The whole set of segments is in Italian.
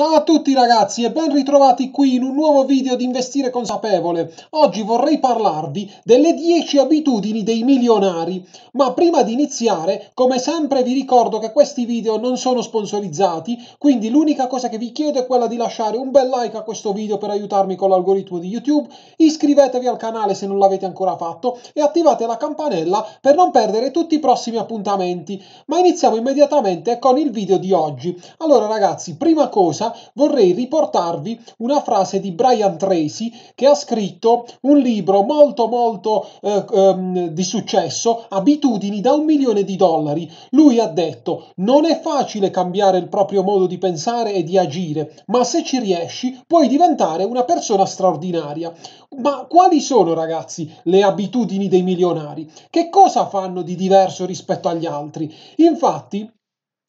Ciao a tutti ragazzi e ben ritrovati qui in un nuovo video di Investire Consapevole. Oggi vorrei parlarvi delle 10 abitudini dei milionari, ma prima di iniziare, come sempre vi ricordo che questi video non sono sponsorizzati, quindi l'unica cosa che vi chiedo è quella di lasciare un bel like a questo video per aiutarmi con l'algoritmo di YouTube, iscrivetevi al canale se non l'avete ancora fatto e attivate la campanella per non perdere tutti i prossimi appuntamenti. Ma iniziamo immediatamente con il video di oggi. Allora ragazzi, prima cosa vorrei riportarvi una frase di Brian Tracy che ha scritto un libro molto molto eh, ehm, di successo, Abitudini da un milione di dollari. Lui ha detto, non è facile cambiare il proprio modo di pensare e di agire, ma se ci riesci puoi diventare una persona straordinaria. Ma quali sono ragazzi le abitudini dei milionari? Che cosa fanno di diverso rispetto agli altri? Infatti,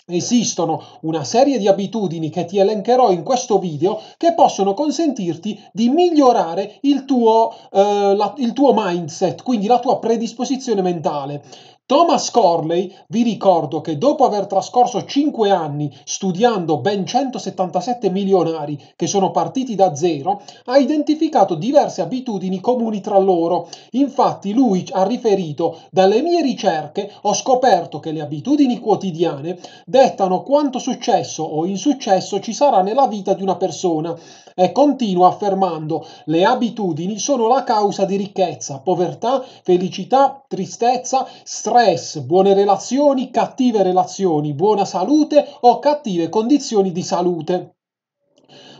Esistono una serie di abitudini che ti elencherò in questo video che possono consentirti di migliorare il tuo, eh, la, il tuo mindset, quindi la tua predisposizione mentale. Thomas Corley, vi ricordo che dopo aver trascorso 5 anni studiando ben 177 milionari che sono partiti da zero, ha identificato diverse abitudini comuni tra loro. Infatti lui ha riferito, dalle mie ricerche ho scoperto che le abitudini quotidiane dettano quanto successo o insuccesso ci sarà nella vita di una persona e continua affermando le abitudini sono la causa di ricchezza, povertà, felicità, tristezza, stress, stress, buone relazioni, cattive relazioni, buona salute o cattive condizioni di salute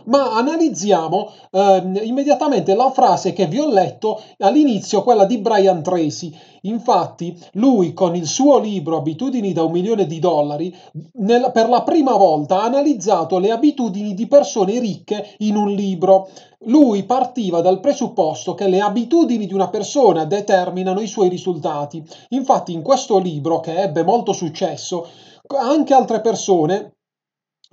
ma analizziamo eh, immediatamente la frase che vi ho letto all'inizio, quella di Brian Tracy. Infatti, lui con il suo libro Abitudini da un milione di dollari, nel, per la prima volta ha analizzato le abitudini di persone ricche in un libro. Lui partiva dal presupposto che le abitudini di una persona determinano i suoi risultati. Infatti, in questo libro, che ebbe molto successo, anche altre persone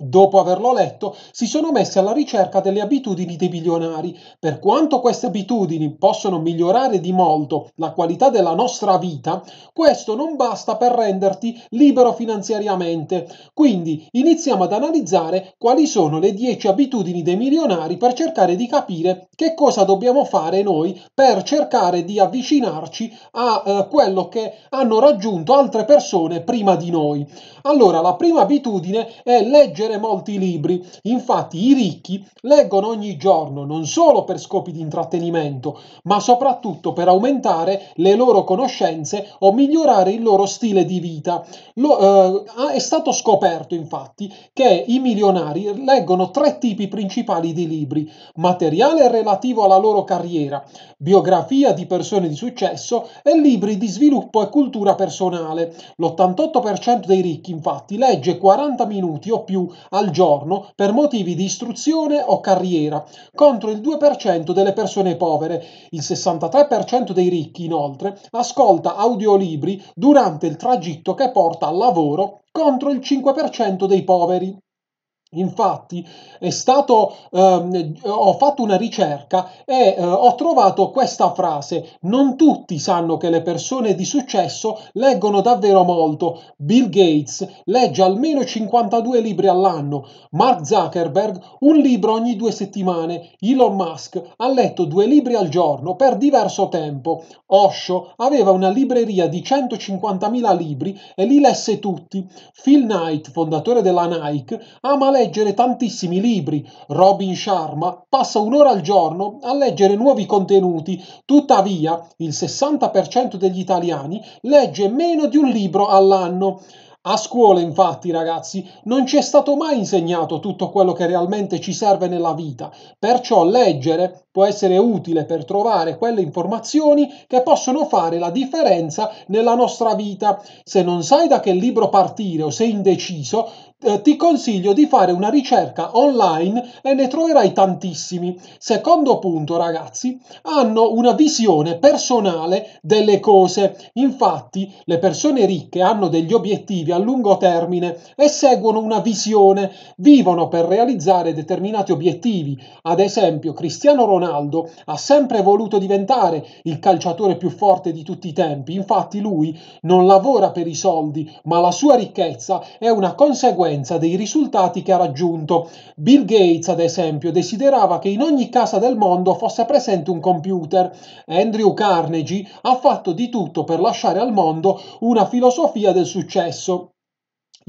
Dopo averlo letto, si sono messi alla ricerca delle abitudini dei milionari. Per quanto queste abitudini possono migliorare di molto la qualità della nostra vita, questo non basta per renderti libero finanziariamente. Quindi iniziamo ad analizzare quali sono le 10 abitudini dei milionari per cercare di capire che cosa dobbiamo fare noi per cercare di avvicinarci a eh, quello che hanno raggiunto altre persone prima di noi. Allora, la prima abitudine è leggere molti libri. Infatti, i ricchi leggono ogni giorno non solo per scopi di intrattenimento, ma soprattutto per aumentare le loro conoscenze o migliorare il loro stile di vita. Lo, eh, è stato scoperto, infatti, che i milionari leggono tre tipi principali di libri: materiale relativo alla loro carriera, biografia di persone di successo e libri di sviluppo e cultura personale. L'88% dei ricchi infatti legge 40 minuti o più al giorno per motivi di istruzione o carriera, contro il 2% delle persone povere. Il 63% dei ricchi, inoltre, ascolta audiolibri durante il tragitto che porta al lavoro contro il 5% dei poveri. Infatti stato, ehm, ho fatto una ricerca e eh, ho trovato questa frase, non tutti sanno che le persone di successo leggono davvero molto. Bill Gates legge almeno 52 libri all'anno, Mark Zuckerberg un libro ogni due settimane, Elon Musk ha letto due libri al giorno per diverso tempo, Osho aveva una libreria di 150.000 libri e li lesse tutti, Phil Knight, fondatore della Nike, ama leggere leggere tantissimi libri. Robin Sharma passa un'ora al giorno a leggere nuovi contenuti, tuttavia il 60% degli italiani legge meno di un libro all'anno. A scuola, infatti, ragazzi, non ci è stato mai insegnato tutto quello che realmente ci serve nella vita, perciò leggere può essere utile per trovare quelle informazioni che possono fare la differenza nella nostra vita. Se non sai da che libro partire o sei indeciso, eh, ti consiglio di fare una ricerca online e ne troverai tantissimi. Secondo punto, ragazzi, hanno una visione personale delle cose. Infatti, le persone ricche hanno degli obiettivi a lungo termine e seguono una visione, vivono per realizzare determinati obiettivi. Ad esempio, Cristiano Ronaldo ha sempre voluto diventare il calciatore più forte di tutti i tempi. Infatti, lui non lavora per i soldi, ma la sua ricchezza è una conseguenza conseguenza dei risultati che ha raggiunto. Bill Gates, ad esempio, desiderava che in ogni casa del mondo fosse presente un computer. Andrew Carnegie ha fatto di tutto per lasciare al mondo una filosofia del successo.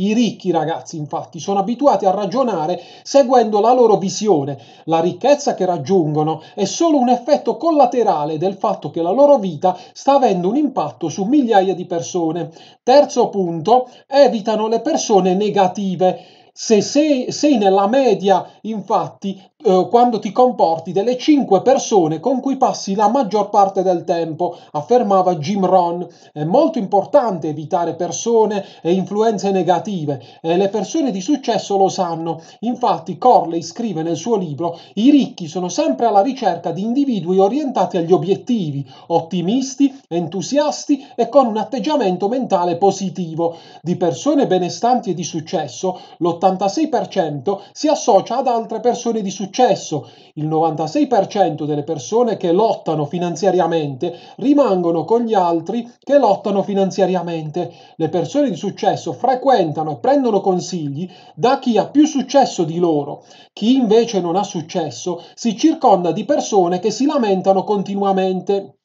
I ricchi ragazzi infatti sono abituati a ragionare seguendo la loro visione. La ricchezza che raggiungono è solo un effetto collaterale del fatto che la loro vita sta avendo un impatto su migliaia di persone. Terzo punto, evitano le persone negative. Se sei, sei, nella media, infatti, eh, quando ti comporti delle cinque persone con cui passi la maggior parte del tempo, affermava Jim Ron. È molto importante evitare persone e influenze negative e le persone di successo lo sanno. Infatti Corley scrive nel suo libro i ricchi sono sempre alla ricerca di individui orientati agli obiettivi, ottimisti, entusiasti e con un atteggiamento mentale positivo. Di persone benestanti e di successo, l'86% si associa ad altre persone di successo successo. Il 96% delle persone che lottano finanziariamente rimangono con gli altri che lottano finanziariamente. Le persone di successo frequentano e prendono consigli da chi ha più successo di loro. Chi invece non ha successo si circonda di persone che si lamentano continuamente.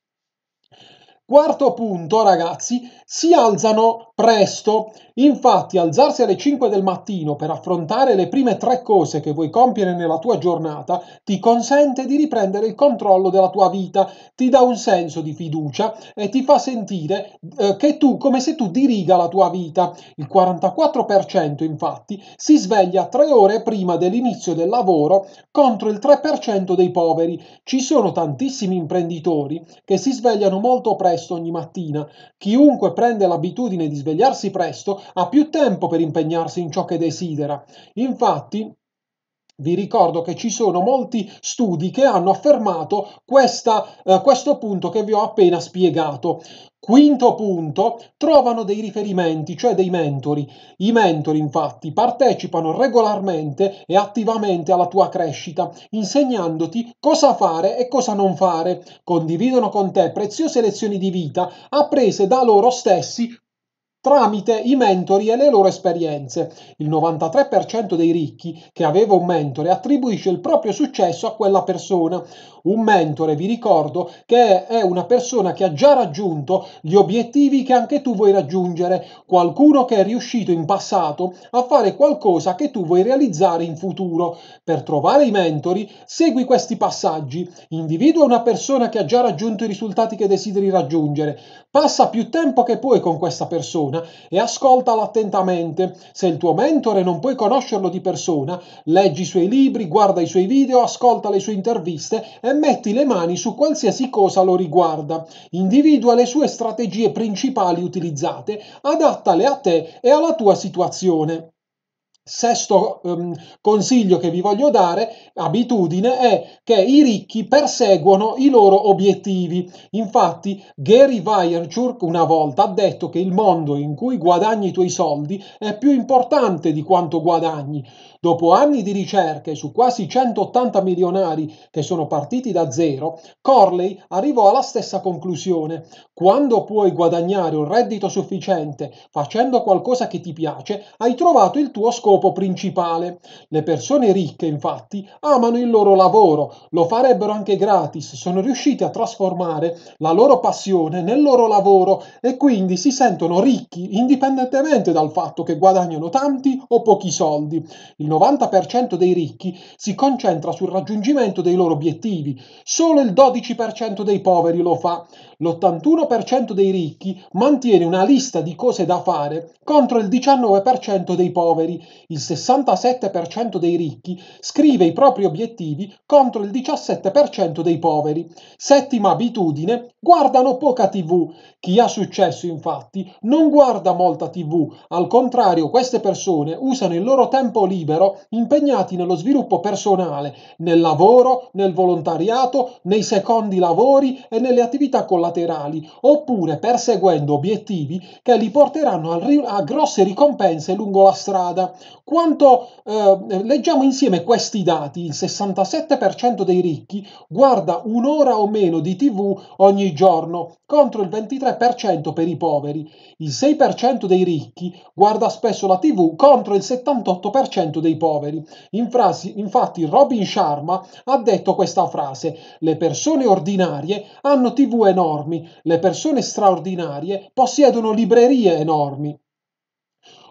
Quarto punto, ragazzi, si alzano presto. Infatti, alzarsi alle 5 del mattino per affrontare le prime tre cose che vuoi compiere nella tua giornata ti consente di riprendere il controllo della tua vita, ti dà un senso di fiducia e ti fa sentire eh, che tu, come se tu diriga la tua vita. Il 44% infatti si sveglia tre ore prima dell'inizio del lavoro contro il 3% dei poveri. Ci sono tantissimi imprenditori che si svegliano molto presto presto ogni mattina. Chiunque prende l'abitudine di svegliarsi presto ha più tempo per impegnarsi in ciò che desidera. Infatti, vi ricordo che ci sono molti studi che hanno affermato questa, eh, questo punto che vi ho appena spiegato. Quinto punto, trovano dei riferimenti, cioè dei mentori. I mentori infatti partecipano regolarmente e attivamente alla tua crescita, insegnandoti cosa fare e cosa non fare. Condividono con te preziose lezioni di vita apprese da loro stessi tramite i mentori e le loro esperienze. Il 93% dei ricchi che aveva un mentore attribuisce il proprio successo a quella persona. Un mentore, vi ricordo, che è una persona che ha già raggiunto gli obiettivi che anche tu vuoi raggiungere, qualcuno che è riuscito in passato a fare qualcosa che tu vuoi realizzare in futuro. Per trovare i mentori, segui questi passaggi. Individua una persona che ha già raggiunto i risultati che desideri raggiungere. Passa più tempo che puoi con questa persona persona e ascoltalo attentamente. Se il tuo mentore non puoi conoscerlo di persona, leggi i suoi libri, guarda i suoi video, ascolta le sue interviste e metti le mani su qualsiasi cosa lo riguarda. Individua le sue strategie principali utilizzate, adattale a te e alla tua situazione. Sesto ehm, consiglio che vi voglio dare, abitudine, è che i ricchi perseguono i loro obiettivi. Infatti Gary Vaynerchuk una volta ha detto che il mondo in cui guadagni i tuoi soldi è più importante di quanto guadagni. Dopo anni di ricerche su quasi 180 milionari che sono partiti da zero, Corley arrivò alla stessa conclusione. Quando puoi guadagnare un reddito sufficiente facendo qualcosa che ti piace, hai trovato il tuo scopo scopo principale. Le persone ricche, infatti, amano il loro lavoro, lo farebbero anche gratis, sono riuscite a trasformare la loro passione nel loro lavoro e quindi si sentono ricchi indipendentemente dal fatto che guadagnano tanti o pochi soldi. Il 90% dei ricchi si concentra sul raggiungimento dei loro obiettivi, solo il 12% dei poveri lo fa. L'81% dei ricchi mantiene una lista di cose da fare contro il 19% dei poveri. Il 67% dei ricchi scrive i propri obiettivi contro il 17% dei poveri. Settima abitudine, guardano poca tv. Chi ha successo infatti non guarda molta tv, al contrario queste persone usano il loro tempo libero impegnati nello sviluppo personale, nel lavoro, nel volontariato, nei secondi lavori e nelle attività collaterali, oppure perseguendo obiettivi che li porteranno a, ri- a grosse ricompense lungo la strada. Quanto eh, leggiamo insieme questi dati, il 67% dei ricchi guarda un'ora o meno di tv ogni giorno, contro il 23% per i poveri. Il 6% dei ricchi guarda spesso la tv contro il 78% dei poveri. Infrasi, infatti Robin Sharma ha detto questa frase, le persone ordinarie hanno tv enormi, le persone straordinarie possiedono librerie enormi.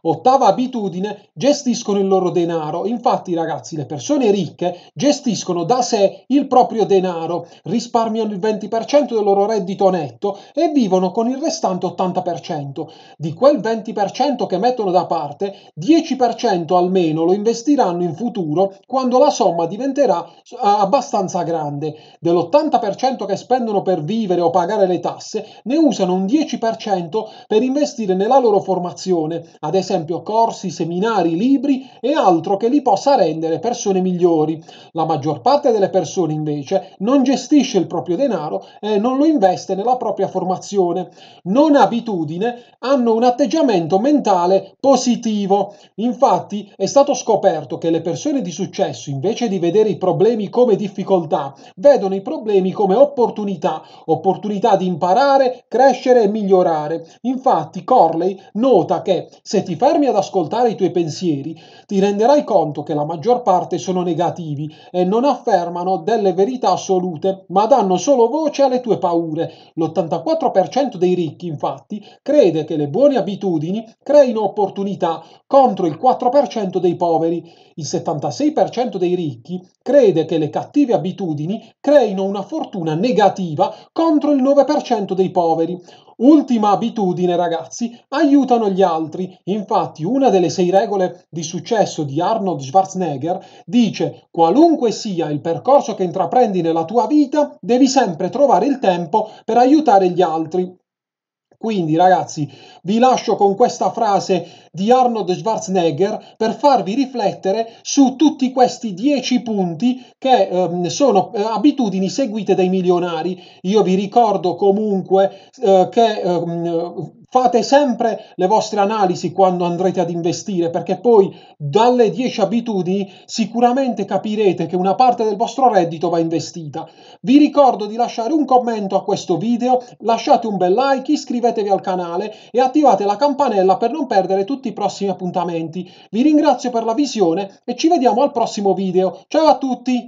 Ottava abitudine, gestiscono il loro denaro. Infatti, ragazzi, le persone ricche gestiscono da sé il proprio denaro, risparmiano il 20% del loro reddito netto e vivono con il restante 80%. Di quel 20% che mettono da parte, 10% almeno lo investiranno in futuro quando la somma diventerà eh, abbastanza grande. Dell'80% che spendono per vivere o pagare le tasse, ne usano un 10% per investire nella loro formazione, ad esempio esempio corsi, seminari, libri e altro che li possa rendere persone migliori. La maggior parte delle persone invece non gestisce il proprio denaro e non lo investe nella propria formazione. Non abitudine, hanno un atteggiamento mentale positivo. Infatti è stato scoperto che le persone di successo invece di vedere i problemi come difficoltà, vedono i problemi come opportunità, opportunità di imparare, crescere e migliorare. Infatti Corley nota che se ti fermi ad ascoltare i tuoi pensieri, ti renderai conto che la maggior parte sono negativi e non affermano delle verità assolute, ma danno solo voce alle tue paure. L'84% dei ricchi, infatti, crede che le buone abitudini creino opportunità contro il 4% dei poveri. Il 76% dei ricchi crede che le cattive abitudini creino una fortuna negativa contro il 9% dei poveri. Ultima abitudine, ragazzi, aiutano gli altri. Infatti, una delle sei regole di successo di Arnold Schwarzenegger dice: qualunque sia il percorso che intraprendi nella tua vita, devi sempre trovare il tempo per aiutare gli altri. Quindi ragazzi vi lascio con questa frase di Arnold Schwarzenegger per farvi riflettere su tutti questi dieci punti che ehm, sono eh, abitudini seguite dai milionari. Io vi ricordo comunque eh, che ehm, Fate sempre le vostre analisi quando andrete ad investire, perché poi dalle 10 abitudini sicuramente capirete che una parte del vostro reddito va investita. Vi ricordo di lasciare un commento a questo video, lasciate un bel like, iscrivetevi al canale e attivate la campanella per non perdere tutti i prossimi appuntamenti. Vi ringrazio per la visione e ci vediamo al prossimo video. Ciao a tutti!